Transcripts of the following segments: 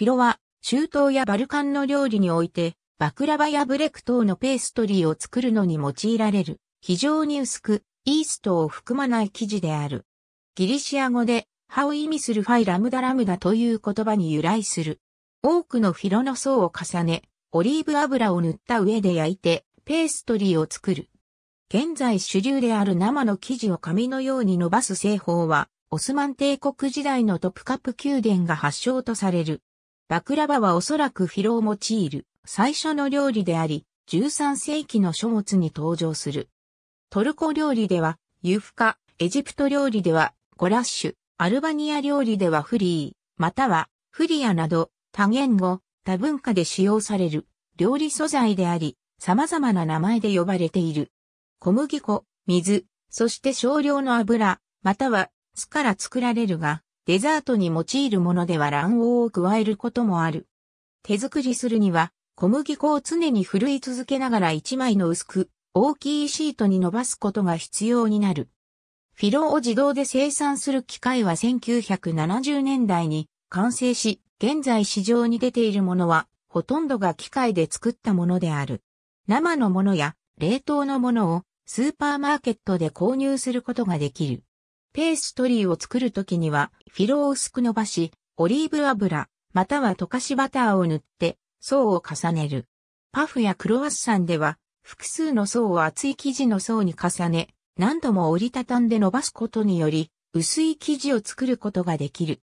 フィロは、中東やバルカンの料理において、バクラバやブレク等のペーストリーを作るのに用いられる、非常に薄く、イーストを含まない生地である。ギリシア語で、歯を意味するファイラムダラムダという言葉に由来する。多くのフィロの層を重ね、オリーブ油を塗った上で焼いて、ペーストリーを作る。現在主流である生の生地を紙のように伸ばす製法は、オスマン帝国時代のトプカプ宮殿が発祥とされる。バクラバはおそらくフィロを用いる最初の料理であり、13世紀の書物に登場する。トルコ料理では、ユフカ、エジプト料理では、ゴラッシュ、アルバニア料理ではフリー、またはフリアなど多言語、多文化で使用される料理素材であり、様々な名前で呼ばれている。小麦粉、水、そして少量の油、または酢から作られるが、デザートに用いるものでは卵黄を加えることもある。手作りするには、小麦粉を常にふるい続けながら一枚の薄く、大きいシートに伸ばすことが必要になる。フィロを自動で生産する機械は1970年代に完成し、現在市場に出ているものは、ほとんどが機械で作ったものである。生のものや冷凍のものをスーパーマーケットで購入することができる。ペーストリーを作るときには、フィロを薄く伸ばし、オリーブ油、または溶かしバターを塗って、層を重ねる。パフやクロワッサンでは、複数の層を厚い生地の層に重ね、何度も折りたたんで伸ばすことにより、薄い生地を作ることができる。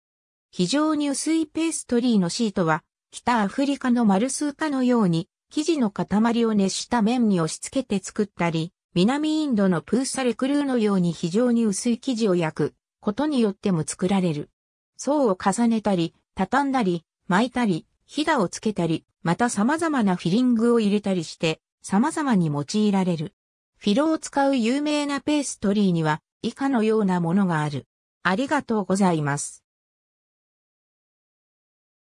非常に薄いペーストリーのシートは、北アフリカのマルスーカのように、生地の塊を熱した面に押し付けて作ったり、南インドのプーサレクルーのように非常に薄い生地を焼くことによっても作られる。層を重ねたり、畳んだり、巻いたり、ひだをつけたり、また様々なフィリングを入れたりして、様々に用いられる。フィロを使う有名なペーストリーには、以下のようなものがある。ありがとうございます。